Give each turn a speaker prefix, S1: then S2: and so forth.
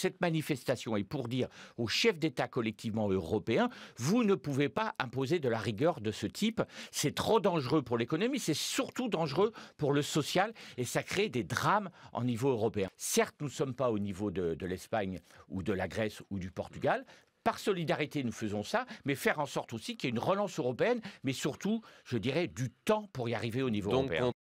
S1: Cette manifestation est pour dire aux chefs d'État collectivement européens, vous ne pouvez pas imposer de la rigueur de ce type. C'est trop dangereux pour l'économie, c'est surtout dangereux pour le social et ça crée des drames en niveau européen. Certes, nous ne sommes pas au niveau de, l'Espagne ou de la Grèce ou du Portugal, par solidarité, nous faisons ça, mais faire en sorte aussi qu'il y ait une relance européenne, mais surtout, je dirais, du temps pour
S2: y arriver au niveau européen.